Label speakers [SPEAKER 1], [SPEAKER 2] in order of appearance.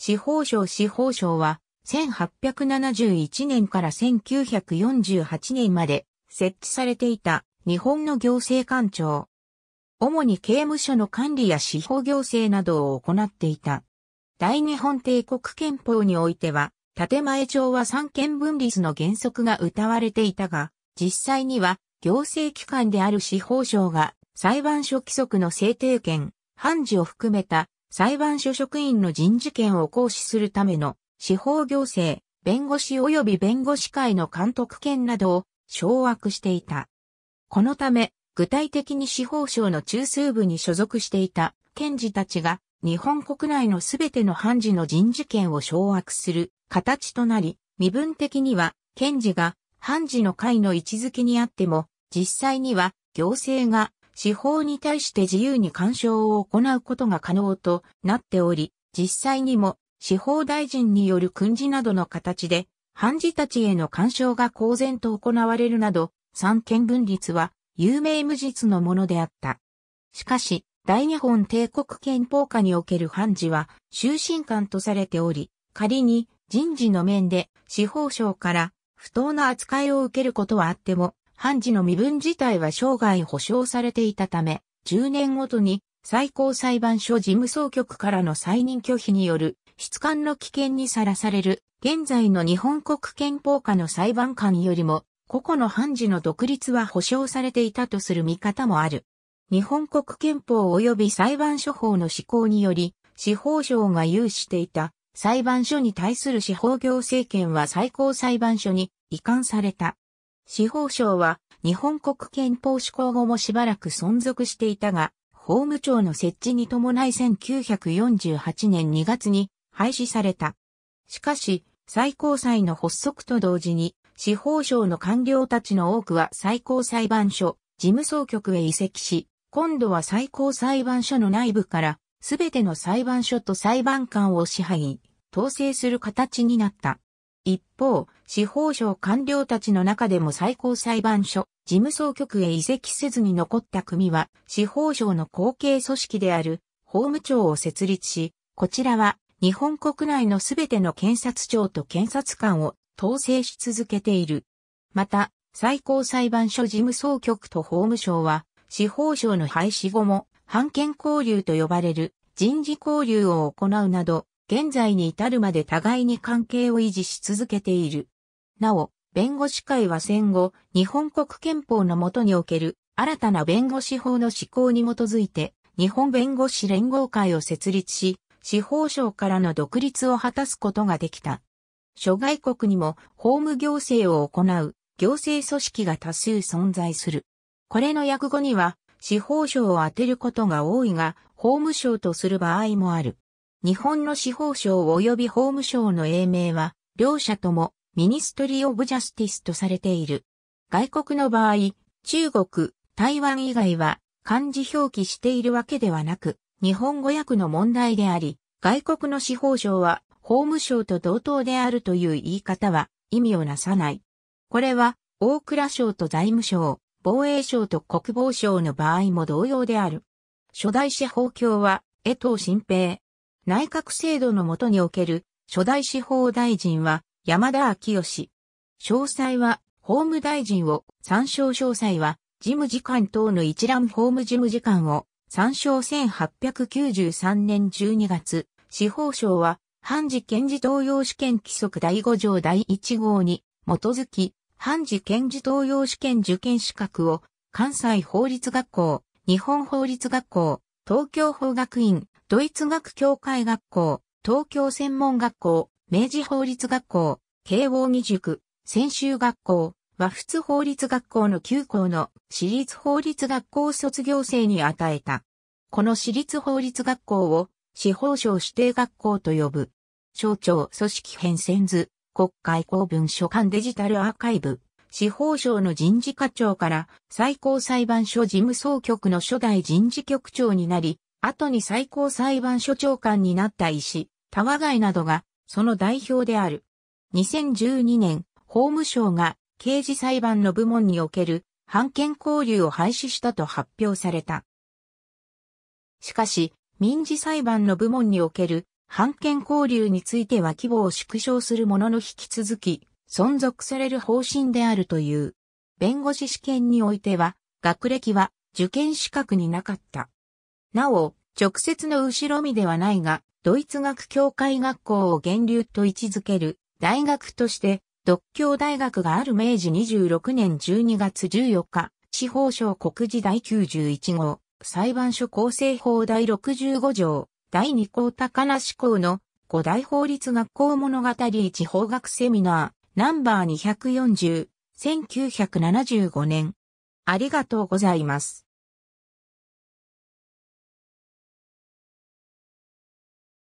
[SPEAKER 1] 司法省司法省は、1871年から1948年まで設置されていた日本の行政官庁。主に刑務所の管理や司法行政などを行っていた。大日本帝国憲法においては、建前庁は三権分立の原則が謳われていたが、実際には行政機関である司法省が裁判所規則の制定権、判事を含めた裁判所職員の人事権を行使するための司法行政、弁護士及び弁護士会の監督権などを掌握していた。このため、具体的に司法省の中枢部に所属していた検事たちが日本国内のすべての判事の人事権を掌握する形となり、身分的には検事が判事の会の位置づけにあっても、実際には行政が司法に対して自由に干渉を行うことが可能となっており、実際にも司法大臣による訓示などの形で、判事たちへの干渉が公然と行われるなど、三権分立は有名無実のものであった。しかし、大日本帝国憲法下における判事は、終身官とされており、仮に人事の面で司法省から不当な扱いを受けることはあっても、判事の身分自体は生涯保障されていたため、10年ごとに最高裁判所事務総局からの再任拒否による質感の危険にさらされる、現在の日本国憲法下の裁判官よりも、個々の判事の独立は保障されていたとする見方もある。日本国憲法及び裁判所法の施行により、司法省が有していた裁判所に対する司法行政権は最高裁判所に移管された。司法省は日本国憲法施行後もしばらく存続していたが、法務庁の設置に伴い1948年2月に廃止された。しかし、最高裁の発足と同時に、司法省の官僚たちの多くは最高裁判所、事務総局へ移籍し、今度は最高裁判所の内部から、すべての裁判所と裁判官を支配、統制する形になった。一方、司法省官僚たちの中でも最高裁判所、事務総局へ移籍せずに残った組は、司法省の後継組織である法務庁を設立し、こちらは日本国内のすべての検察庁と検察官を統制し続けている。また、最高裁判所事務総局と法務省は、司法省の廃止後も、判権交流と呼ばれる人事交流を行うなど、現在に至るまで互いに関係を維持し続けている。なお、弁護士会は戦後、日本国憲法の下における新たな弁護士法の施行に基づいて、日本弁護士連合会を設立し、司法省からの独立を果たすことができた。諸外国にも法務行政を行う行政組織が多数存在する。これの訳語には司法省を当てることが多いが、法務省とする場合もある。日本の司法省及び法務省の英名は、両者とも、ミニストリー・オブ・ジャスティスとされている。外国の場合、中国、台湾以外は、漢字表記しているわけではなく、日本語訳の問題であり、外国の司法省は、法務省と同等であるという言い方は、意味をなさない。これは、大蔵省と財務省、防衛省と国防省の場合も同様である。初代司法卿は、江藤新平、内閣制度のもとにおける初代司法大臣は山田昭義。詳細は法務大臣を、参照詳細は事務次官等の一覧法務事務次官を、参照1893年12月、司法省は、判事検事登用試験規則第5条第1号に基づき、判事検事登用試験受験資格を、関西法律学校、日本法律学校、東京法学院、ドイツ学協会学校、東京専門学校、明治法律学校、慶応義塾、専修学校、和仏法律学校の9校の私立法律学校卒業生に与えた。この私立法律学校を司法省指定学校と呼ぶ。省庁組織編遷図、国会公文書館デジタルアーカイブ、司法省の人事課長から最高裁判所事務総局の初代人事局長になり、後に最高裁判所長官になった医タワガ外などが、その代表である。2012年、法務省が刑事裁判の部門における判権交流を廃止したと発表された。しかし、民事裁判の部門における判権交流については規模を縮小するものの引き続き存続される方針であるという。弁護士試験においては学歴は受験資格になかった。なお、直接の後ろ身ではないが、ドイツ学協会学校を源流と位置づける大学として、独協大学がある明治26年12月14日、司法省国事第91号、裁判所構成法第65条、第2項高梨校の五大法律学校物語一法学セミナー、ナンバー240、1975年。ありがとうございます。